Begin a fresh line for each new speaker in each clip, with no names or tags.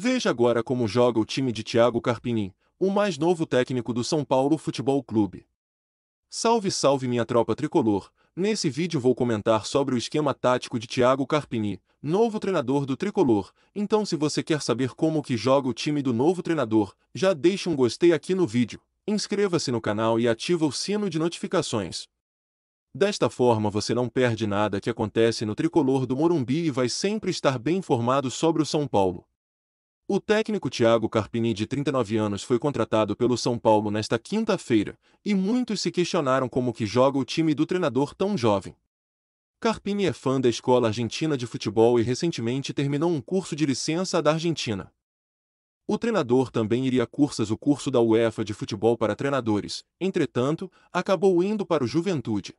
Veja agora como joga o time de Thiago Carpini, o mais novo técnico do São Paulo Futebol Clube. Salve, salve minha tropa tricolor. Nesse vídeo vou comentar sobre o esquema tático de Thiago Carpini, novo treinador do tricolor. Então se você quer saber como que joga o time do novo treinador, já deixa um gostei aqui no vídeo. Inscreva-se no canal e ativa o sino de notificações. Desta forma você não perde nada que acontece no tricolor do Morumbi e vai sempre estar bem informado sobre o São Paulo. O técnico Thiago Carpini, de 39 anos, foi contratado pelo São Paulo nesta quinta-feira, e muitos se questionaram como que joga o time do treinador tão jovem. Carpini é fã da Escola Argentina de Futebol e recentemente terminou um curso de licença da Argentina. O treinador também iria cursar o curso da UEFA de futebol para treinadores, entretanto, acabou indo para o Juventude.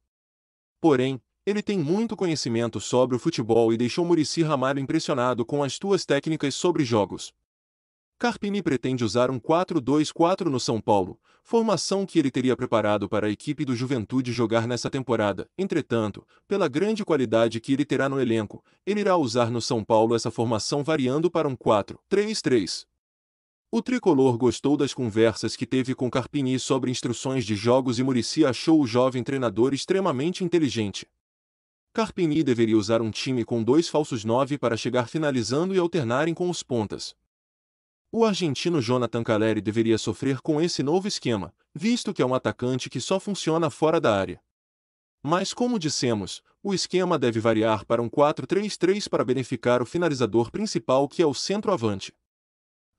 Porém, ele tem muito conhecimento sobre o futebol e deixou Murici Ramalho impressionado com as suas técnicas sobre jogos, Carpini pretende usar um 4-2-4 no São Paulo, formação que ele teria preparado para a equipe do Juventude jogar nessa temporada. Entretanto, pela grande qualidade que ele terá no elenco, ele irá usar no São Paulo essa formação variando para um 4-3-3. O tricolor gostou das conversas que teve com Carpini sobre instruções de jogos e Murici achou o jovem treinador extremamente inteligente. Carpini deveria usar um time com dois falsos nove para chegar finalizando e alternarem com os pontas. O argentino Jonathan Caleri deveria sofrer com esse novo esquema, visto que é um atacante que só funciona fora da área. Mas como dissemos, o esquema deve variar para um 4-3-3 para beneficar o finalizador principal que é o centroavante.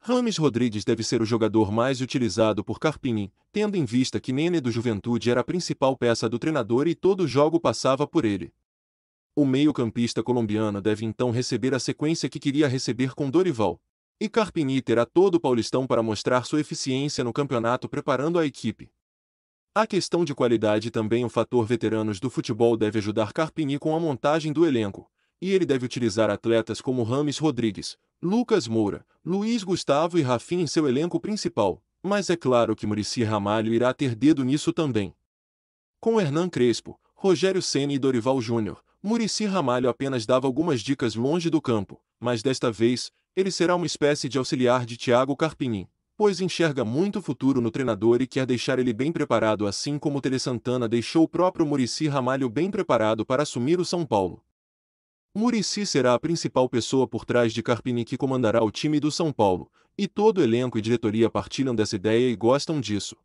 Rames Rodrigues deve ser o jogador mais utilizado por Carpini, tendo em vista que Nene do Juventude era a principal peça do treinador e todo jogo passava por ele. O meio-campista colombiano deve então receber a sequência que queria receber com Dorival, e Carpini terá todo o Paulistão para mostrar sua eficiência no campeonato preparando a equipe. A questão de qualidade e também o é fator veteranos do futebol deve ajudar Carpini com a montagem do elenco, e ele deve utilizar atletas como Rames Rodrigues, Lucas Moura, Luiz Gustavo e Rafinha em seu elenco principal, mas é claro que Murici Ramalho irá ter dedo nisso também. Com Hernan Crespo, Rogério Senna e Dorival Júnior, Murici Ramalho apenas dava algumas dicas longe do campo, mas desta vez, ele será uma espécie de auxiliar de Thiago Carpini, pois enxerga muito futuro no treinador e quer deixar ele bem preparado assim como Tele Santana deixou o próprio Murici Ramalho bem preparado para assumir o São Paulo. Murici será a principal pessoa por trás de Carpini que comandará o time do São Paulo, e todo elenco e diretoria partilham dessa ideia e gostam disso.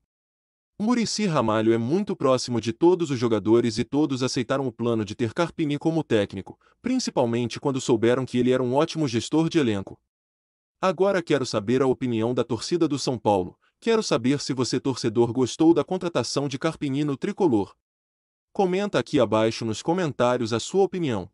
Murici Ramalho é muito próximo de todos os jogadores e todos aceitaram o plano de ter Carpini como técnico, principalmente quando souberam que ele era um ótimo gestor de elenco. Agora quero saber a opinião da torcida do São Paulo. Quero saber se você torcedor gostou da contratação de Carpini no tricolor. Comenta aqui abaixo nos comentários a sua opinião.